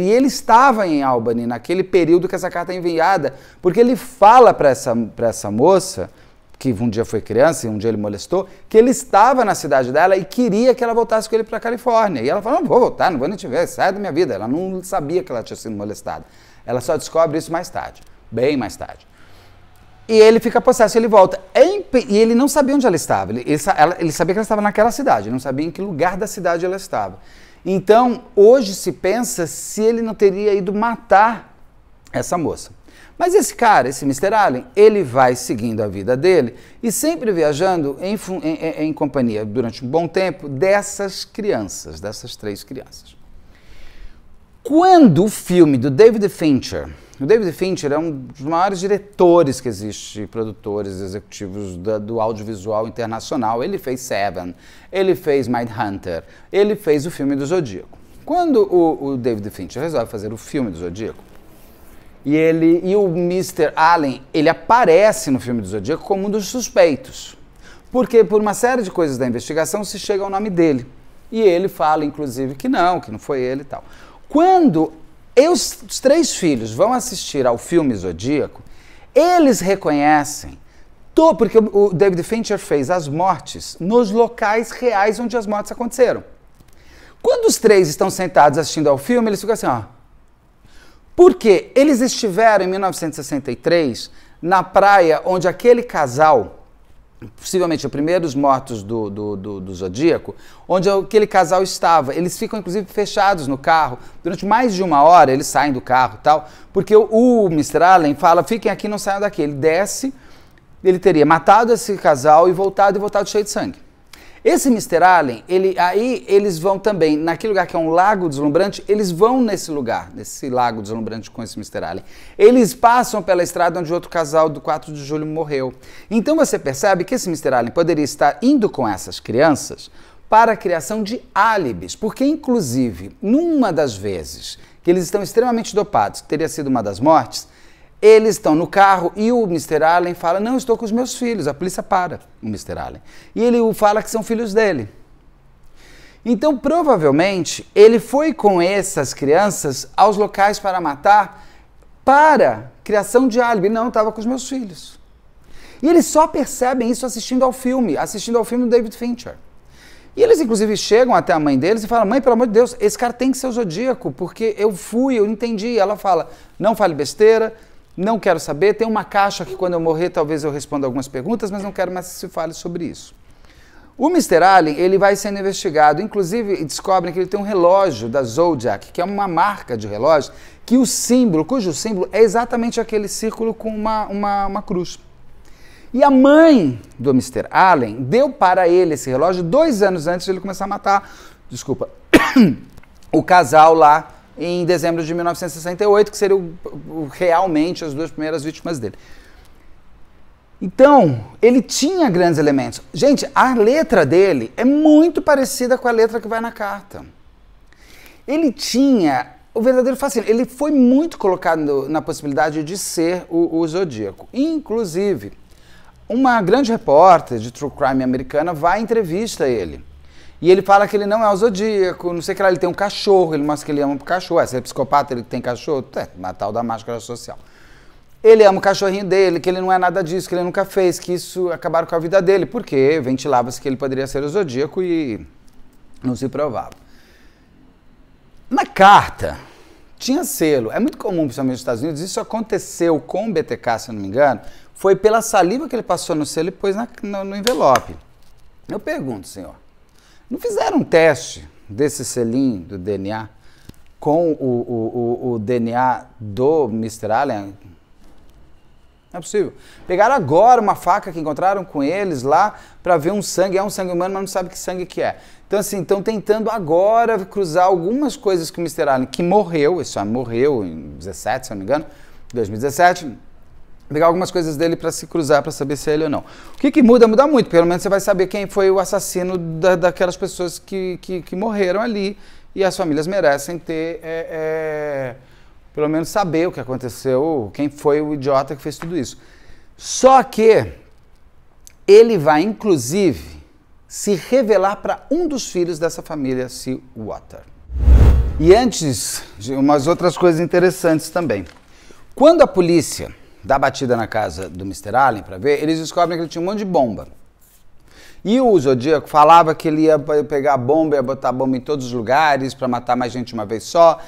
e ele estava em Albany naquele período que essa carta é enviada, porque ele fala para essa, essa moça, que um dia foi criança e um dia ele molestou, que ele estava na cidade dela e queria que ela voltasse com ele para a Califórnia. E ela falou: não vou voltar, não vou nem te ver, sai da minha vida. Ela não sabia que ela tinha sido molestada. Ela só descobre isso mais tarde, bem mais tarde. E ele fica possesso, ele volta. É e ele não sabia onde ela estava. ele sabia que ela estava naquela cidade, não sabia em que lugar da cidade ela estava. Então, hoje se pensa se ele não teria ido matar essa moça. Mas esse cara, esse Mr. Allen, ele vai seguindo a vida dele e sempre viajando em, em, em companhia durante um bom tempo dessas crianças, dessas três crianças. Quando o filme do David Fincher o David Fincher é um dos maiores diretores que existe, produtores executivos da, do audiovisual internacional. Ele fez Seven, ele fez Mindhunter, ele fez o filme do Zodíaco. Quando o, o David Fincher resolve fazer o filme do Zodíaco, e ele e o Mr. Allen, ele aparece no filme do Zodíaco como um dos suspeitos. Porque por uma série de coisas da investigação se chega ao nome dele. E ele fala, inclusive, que não, que não foi ele e tal. Quando e os, os três filhos vão assistir ao filme Zodíaco, eles reconhecem Tô, porque o David Fincher fez as mortes nos locais reais onde as mortes aconteceram. Quando os três estão sentados assistindo ao filme, eles ficam assim, ó. Porque eles estiveram em 1963 na praia onde aquele casal possivelmente os primeiros mortos do, do, do, do Zodíaco, onde é aquele casal estava. Eles ficam, inclusive, fechados no carro. Durante mais de uma hora, eles saem do carro tal, porque o, o Mr. Allen fala, fiquem aqui, não saiam daqui. Ele desce, ele teria matado esse casal e voltado e voltado cheio de sangue. Esse Mr. Allen, ele, aí eles vão também, naquele lugar que é um lago deslumbrante, eles vão nesse lugar, nesse lago deslumbrante com esse Mr. Allen. Eles passam pela estrada onde outro casal do 4 de julho morreu. Então você percebe que esse Mr. Allen poderia estar indo com essas crianças para a criação de álibis, porque inclusive, numa das vezes que eles estão extremamente dopados, que teria sido uma das mortes, eles estão no carro e o Mr. Allen fala: Não, estou com os meus filhos. A polícia para o Mr. Allen. E ele fala que são filhos dele. Então, provavelmente, ele foi com essas crianças aos locais para matar para criação de álibi. Não, estava com os meus filhos. E eles só percebem isso assistindo ao filme, assistindo ao filme do David Fincher. E eles, inclusive, chegam até a mãe deles e falam: Mãe, pelo amor de Deus, esse cara tem que ser o zodíaco, porque eu fui, eu entendi. E ela fala: Não fale besteira, não quero saber. Tem uma caixa que quando eu morrer talvez eu responda algumas perguntas, mas não quero mais que se fale sobre isso. O Mr. Allen, ele vai sendo investigado, inclusive descobrem que ele tem um relógio da Zodiac, que é uma marca de relógio, que o símbolo, cujo símbolo é exatamente aquele círculo com uma, uma, uma cruz. E a mãe do Mr. Allen deu para ele esse relógio dois anos antes de ele começar a matar, desculpa, o casal lá em dezembro de 1968, que seriam realmente as duas primeiras vítimas dele. Então, ele tinha grandes elementos. Gente, a letra dele é muito parecida com a letra que vai na carta. Ele tinha o verdadeiro fascínio. Ele foi muito colocado na possibilidade de ser o, o zodíaco. Inclusive, uma grande repórter de true crime americana vai entrevista ele. E ele fala que ele não é o zodíaco, não sei o que lá, ele tem um cachorro, ele mostra que ele ama o cachorro. É, se é psicopata, ele tem cachorro, é, Natal da máscara social. Ele ama o cachorrinho dele, que ele não é nada disso, que ele nunca fez, que isso acabaram com a vida dele, porque ventilava-se que ele poderia ser o zodíaco e não se provava. Na carta, tinha selo. É muito comum, principalmente nos Estados Unidos, isso aconteceu com o BTK, se eu não me engano, foi pela saliva que ele passou no selo e pôs na, no, no envelope. Eu pergunto, senhor, não fizeram um teste desse selinho do DNA com o, o, o, o DNA do Mr. Allen? Não é possível. Pegaram agora uma faca que encontraram com eles lá para ver um sangue. É um sangue humano, mas não sabe que sangue que é. Então, assim, estão tentando agora cruzar algumas coisas que o Mr. Allen, que morreu, isso morreu em 17, se não me engano, 2017 pegar algumas coisas dele para se cruzar para saber se é ele ou não. O que, que muda? Muda muito. Pelo menos você vai saber quem foi o assassino da, daquelas pessoas que, que, que, morreram ali e as famílias merecem ter, é, é, pelo menos saber o que aconteceu, quem foi o idiota que fez tudo isso. Só que ele vai, inclusive, se revelar para um dos filhos dessa família, Water. E antes, umas outras coisas interessantes também. Quando a polícia da batida na casa do Mr. Allen para ver, eles descobrem que ele tinha um monte de bomba. E o Zodíaco falava que ele ia pegar bomba, ia botar bomba em todos os lugares para matar mais gente uma vez só.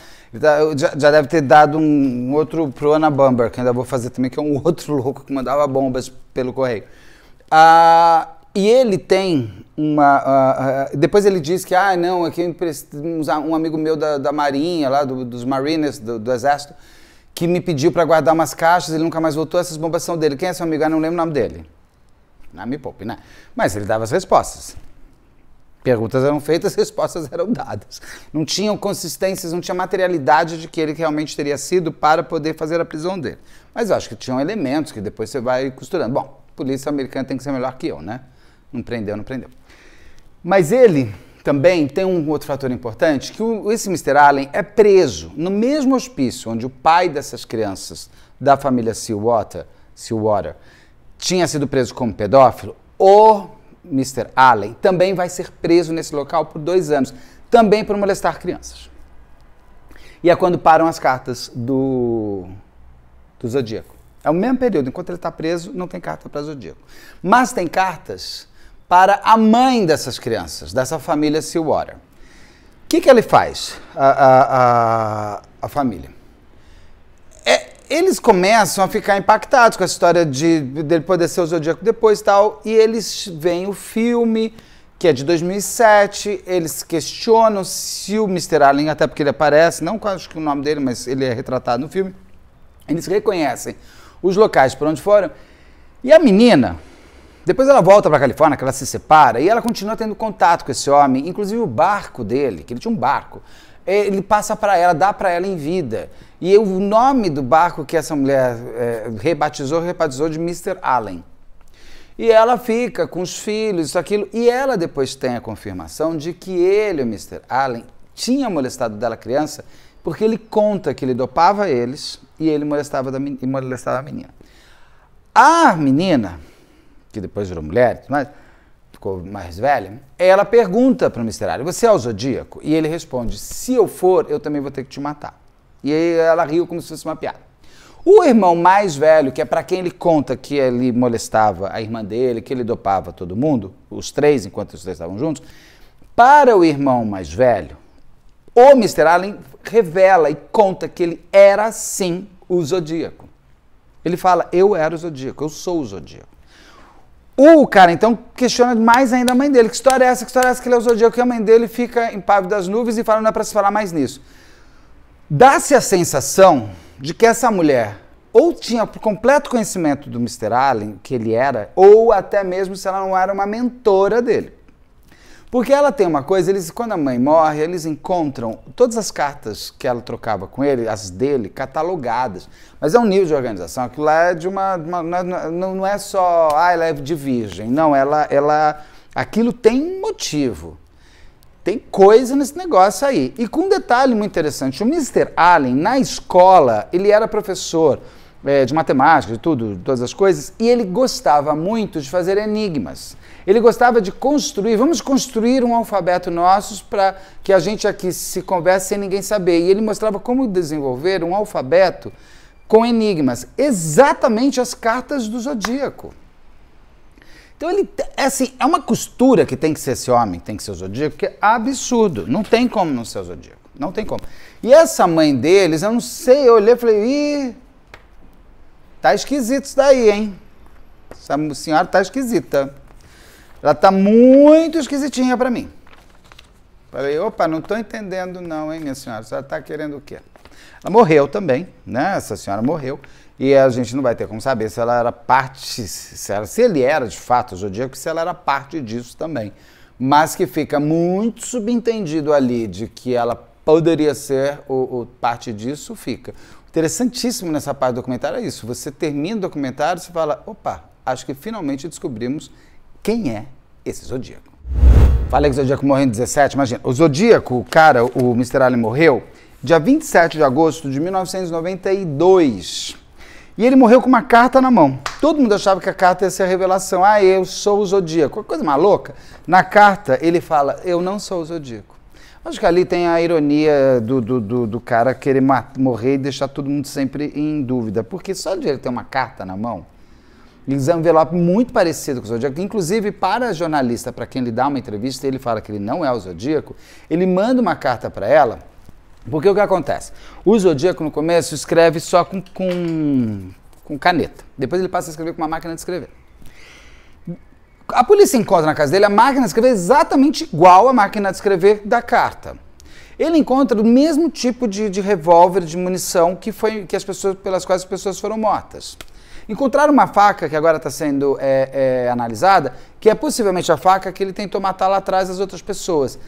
Tá, já, já deve ter dado um, um outro pro Ana Bamber, que ainda vou fazer também, que é um outro louco que mandava bombas pelo correio. Ah, e ele tem uma. Ah, ah, ah, depois ele diz que, ah, não, aqui um, um amigo meu da, da Marinha, lá do, dos Marines, do, do Exército, que me pediu para guardar umas caixas, ele nunca mais voltou, essas bombas são dele. Quem é seu amigo? Ah, não lembro o nome dele. Não me poupe, né? Mas ele dava as respostas. Perguntas eram feitas, respostas eram dadas. Não tinham consistências, não tinha materialidade de que ele realmente teria sido para poder fazer a prisão dele. Mas eu acho que tinham elementos que depois você vai costurando. Bom, polícia americana tem que ser melhor que eu, né? Não prendeu, não prendeu. Mas ele também tem um outro fator importante, que o, esse Mr. Allen é preso no mesmo hospício onde o pai dessas crianças da família Sealwater, Seawater tinha sido preso como pedófilo, o Mr. Allen também vai ser preso nesse local por dois anos, também por molestar crianças. E é quando param as cartas do, do Zodíaco. É o mesmo período, enquanto ele está preso, não tem carta para Zodíaco. Mas tem cartas para a mãe dessas crianças, dessa família Silwater. O que, que ele faz, a, a, a, a família? É, eles começam a ficar impactados com a história de dele poder ser o Zodíaco depois e tal, e eles veem o filme, que é de 2007, eles questionam se o Mr. Allen, até porque ele aparece, não acho que o nome dele, mas ele é retratado no filme, eles reconhecem os locais por onde foram, e a menina, depois ela volta para a Califórnia, que ela se separa, e ela continua tendo contato com esse homem, inclusive o barco dele, que ele tinha um barco. Ele passa para ela, dá para ela em vida. E o nome do barco que essa mulher é, rebatizou, rebatizou de Mr. Allen. E ela fica com os filhos, isso, aquilo. E ela depois tem a confirmação de que ele, o Mr. Allen, tinha molestado dela criança, porque ele conta que ele dopava eles e ele molestava, da, molestava a menina. A menina que depois virou mulher, mas ficou mais velha, ela pergunta para o Allen Você é o zodíaco? E ele responde: Se eu for, eu também vou ter que te matar. E aí ela riu como se fosse uma piada. O irmão mais velho, que é para quem ele conta que ele molestava a irmã dele, que ele dopava todo mundo, os três, enquanto os três estavam juntos, para o irmão mais velho, o Mr. Allen revela e conta que ele era sim o zodíaco. Ele fala: Eu era o zodíaco, eu sou o zodíaco. O cara então questiona mais ainda a mãe dele. Que história é essa? Que história é essa que ele é o zodíaco? Que a mãe dele fica impávido das nuvens e fala: não é para se falar mais nisso. Dá-se a sensação de que essa mulher ou tinha completo conhecimento do Mr. Allen, que ele era, ou até mesmo se ela não era uma mentora dele. Porque ela tem uma coisa, eles quando a mãe morre, eles encontram todas as cartas que ela trocava com ele, as dele, catalogadas. Mas é um nível de organização, aquilo lá é de uma, uma é, é, não, não é só, ah, ela é de virgem. Não, ela ela aquilo tem motivo. Tem coisa nesse negócio aí. E com um detalhe muito interessante, o Mr. Allen, na escola, ele era professor é, de matemática, de tudo, de todas as coisas, e ele gostava muito de fazer enigmas. Ele gostava de construir, vamos construir um alfabeto nosso para que a gente aqui se converse sem ninguém saber. E ele mostrava como desenvolver um alfabeto com enigmas, exatamente as cartas do zodíaco. Então ele é assim, é uma costura que tem que ser esse homem, tem que ser o zodíaco, que é absurdo. Não tem como não ser o zodíaco. Não tem como. E essa mãe deles, eu não sei, eu olhei e falei, ih, Tá esquisito isso daí, hein? Essa senhora tá esquisita. Ela tá muito esquisitinha para mim. Falei, opa, não tô entendendo não, hein, minha senhora? Você tá querendo o quê? Ela morreu também, né? Essa senhora morreu. E a gente não vai ter como saber se ela era parte, se, ela, se ele era de fato zodíaco, se ela era parte disso também. Mas que fica muito subentendido ali de que ela poderia ser o, o parte disso, fica interessantíssimo nessa parte do documentário é isso. Você termina o documentário e fala, opa, acho que finalmente descobrimos quem é esse Zodíaco. Falei que o Zodíaco morreu em 17, imagina. O Zodíaco, cara, o Mr. Allen morreu dia 27 de agosto de 1992. E ele morreu com uma carta na mão. Todo mundo achava que a carta ia ser a revelação. Ah, eu sou o Zodíaco. Coisa maluca. Na carta, ele fala, eu não sou o Zodíaco. Acho que ali tem a ironia do, do, do, do cara querer morrer e deixar todo mundo sempre em dúvida. Porque só de ele ter uma carta na mão, usa um envelope muito parecido com o Zodíaco. Inclusive, para a jornalista, para quem lhe dá uma entrevista, ele fala que ele não é o Zodíaco, ele manda uma carta para ela, porque o que acontece? O Zodíaco, no começo, escreve só com, com, com caneta. Depois ele passa a escrever com uma máquina de escrever. A polícia encontra na casa dele a máquina de escrever exatamente igual à máquina de escrever da carta. Ele encontra o mesmo tipo de, de revólver, de munição que foi que as pessoas pelas quais as pessoas foram mortas. Encontraram uma faca que agora está sendo é, é, analisada, que é possivelmente a faca que ele tentou matar lá atrás as outras pessoas.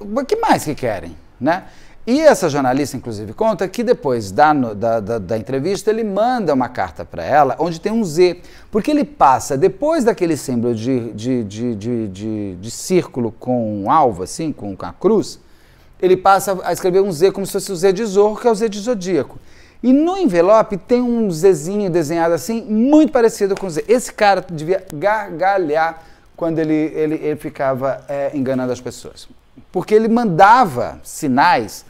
O que mais que querem, né? E essa jornalista, inclusive, conta que depois da, da, da, da entrevista ele manda uma carta para ela onde tem um Z, porque ele passa, depois daquele símbolo de, de, de, de, de círculo com um alvo, assim, com, com a cruz, ele passa a escrever um Z como se fosse o Z de Zorro, que é o Z de Zodíaco. E no envelope tem um Zzinho desenhado assim, muito parecido com o Z. Esse cara devia gargalhar quando ele, ele, ele ficava é, enganando as pessoas. Porque ele mandava sinais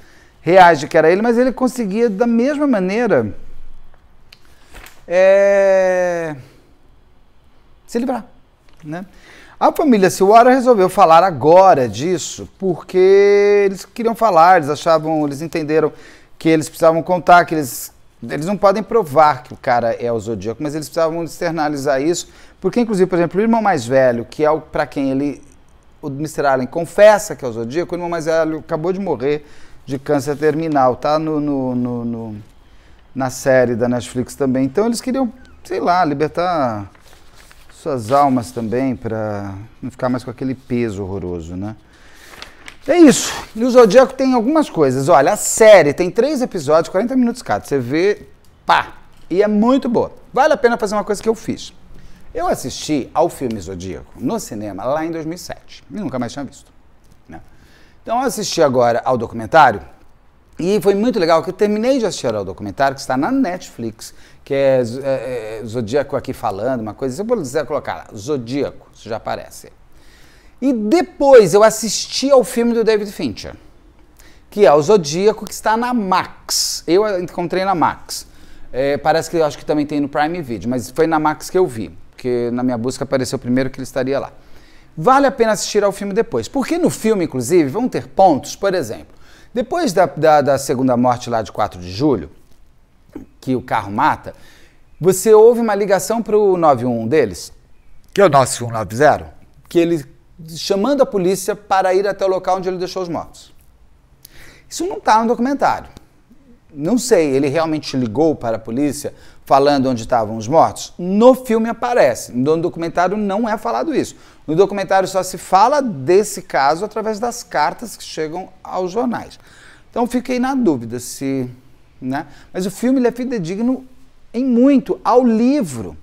reage que era ele, mas ele conseguia da mesma maneira é, se livrar. Né? A família Silvara resolveu falar agora disso porque eles queriam falar, eles achavam, eles entenderam que eles precisavam contar, que eles, eles não podem provar que o cara é o zodíaco, mas eles precisavam externalizar isso, porque inclusive, por exemplo, o irmão mais velho, que é o para quem ele o Mr. Allen confessa que é o zodíaco, o irmão mais velho acabou de morrer de câncer terminal. Tá no, no, no, no, na série da Netflix também. Então eles queriam, sei lá, libertar suas almas também para não ficar mais com aquele peso horroroso, né? É isso. E o Zodíaco tem algumas coisas. Olha, a série tem três episódios, 40 minutos cada. Você vê, pá, e é muito boa. Vale a pena fazer uma coisa que eu fiz. Eu assisti ao filme Zodíaco no cinema lá em 2007 e nunca mais tinha visto. Então eu assisti agora ao documentário e foi muito legal que eu terminei de assistir ao documentário que está na Netflix, que é, é, é Zodíaco aqui falando, uma coisa. Se eu quiser colocar Zodíaco, isso já aparece. E depois eu assisti ao filme do David Fincher, que é o Zodíaco, que está na Max. Eu encontrei na Max. É, parece que eu acho que também tem no Prime Video, mas foi na Max que eu vi, porque na minha busca apareceu primeiro que ele estaria lá vale a pena assistir ao filme depois. Porque no filme, inclusive, vão ter pontos, por exemplo, depois da, da, da segunda morte lá de 4 de julho, que o carro mata, você houve uma ligação para o 91 deles. Que é o nosso 190? Que ele chamando a polícia para ir até o local onde ele deixou os mortos. Isso não está no documentário. Não sei, ele realmente ligou para a polícia falando onde estavam os mortos? No filme aparece, no documentário não é falado isso. No documentário só se fala desse caso através das cartas que chegam aos jornais. Então fiquei na dúvida se. Né? Mas o filme ele é fidedigno em muito ao livro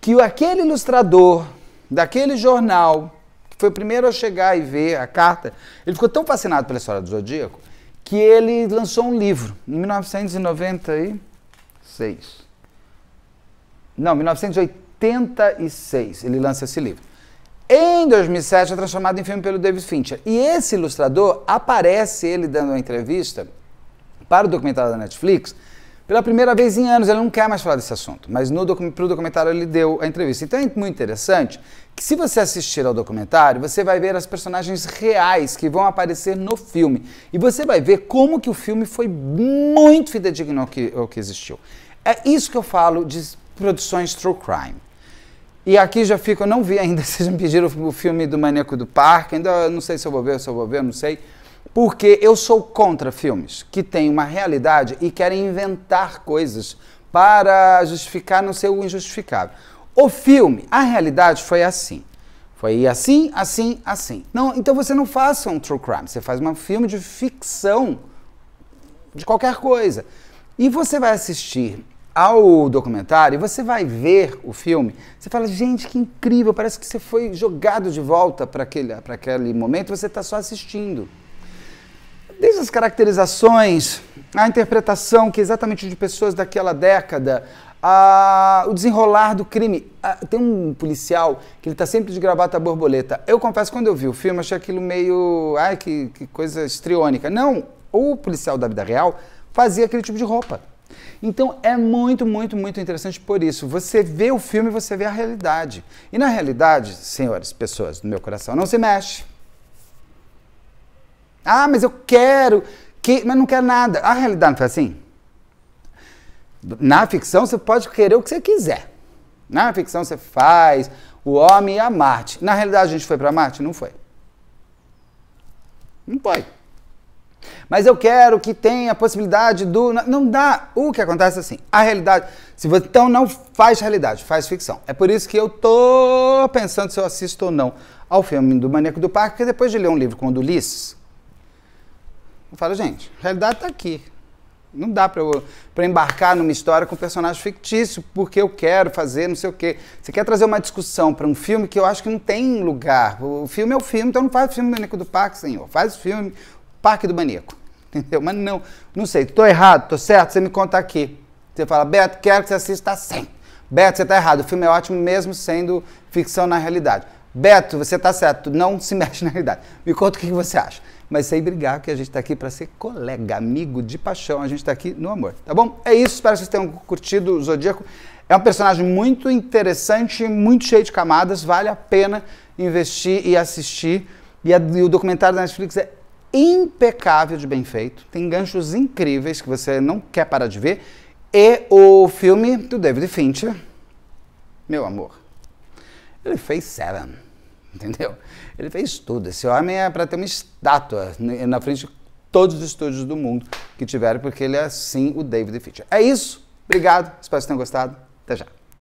que aquele ilustrador daquele jornal, que foi o primeiro a chegar e ver a carta, ele ficou tão fascinado pela história do Zodíaco que ele lançou um livro em 1996. Não, 1986 ele lança esse livro. Em 2007 é transformado em filme pelo David Fincher. E esse ilustrador aparece ele dando uma entrevista para o documentário da Netflix pela primeira vez em anos. Ele não quer mais falar desse assunto, mas no docu pro documentário ele deu a entrevista. Então é muito interessante que se você assistir ao documentário, você vai ver as personagens reais que vão aparecer no filme. E você vai ver como que o filme foi muito fidedigno ao que, ao que existiu. É isso que eu falo de produções true crime. E aqui já fico, eu não vi ainda, vocês me pediram o filme do Maníaco do Parque, ainda não sei se eu vou ver, se eu vou ver, não sei. Porque eu sou contra filmes que têm uma realidade e querem inventar coisas para justificar não ser o injustificável. O filme, a realidade foi assim. Foi assim, assim, assim. Não, então você não faça um true crime, você faz um filme de ficção de qualquer coisa. E você vai assistir ao documentário, você vai ver o filme, você fala, gente, que incrível, parece que você foi jogado de volta para aquele, aquele momento, você está só assistindo. Desde as caracterizações, a interpretação que é exatamente de pessoas daquela década, a, o desenrolar do crime. A, tem um policial que ele está sempre de gravata borboleta. Eu confesso, quando eu vi o filme, achei aquilo meio. Ai, que, que coisa estriônica. Não, o policial da vida real fazia aquele tipo de roupa. Então é muito, muito, muito interessante por isso. Você vê o filme, você vê a realidade. E na realidade, senhores, pessoas do meu coração, não se mexe. Ah, mas eu quero que, mas não quero nada. A realidade não foi assim. Na ficção você pode querer o que você quiser. Na ficção você faz o homem e a Marte. Na realidade a gente foi para Marte? Não foi. Não foi. Mas eu quero que tenha a possibilidade do. Não dá. O que acontece é assim? A realidade. Se você, então não faz realidade, faz ficção. É por isso que eu tô pensando se eu assisto ou não ao filme do Maníaco do Parque, que depois de ler um livro com o do Ulisses, eu falo, gente, a realidade está aqui. Não dá para eu, embarcar numa história com um personagem fictício, porque eu quero fazer não sei o quê. Você quer trazer uma discussão para um filme que eu acho que não tem lugar. O filme é o filme, então não faz o filme do Maníaco do Parque, senhor. Faz o filme, Parque do Maníaco. Entendeu? Mas não, não sei, estou errado, estou certo, você me conta aqui. Você fala, Beto, quero que você assista sem. Beto, você está errado, o filme é ótimo mesmo sendo ficção na realidade. Beto, você está certo, não se mexe na realidade. Me conta o que você acha. Mas sem brigar, que a gente está aqui para ser colega, amigo de paixão. A gente está aqui no amor, tá bom? É isso, espero que vocês tenham curtido o Zodíaco. É um personagem muito interessante, muito cheio de camadas, vale a pena investir e assistir. E, a, e o documentário da Netflix é impecável de bem feito, tem ganchos incríveis que você não quer parar de ver, e o filme do David Fincher, meu amor, ele fez Seven, entendeu? Ele fez tudo. Esse homem é para ter uma estátua na frente de todos os estúdios do mundo que tiveram, porque ele é sim o David Fincher. É isso. Obrigado. Espero que tenham gostado. Até já.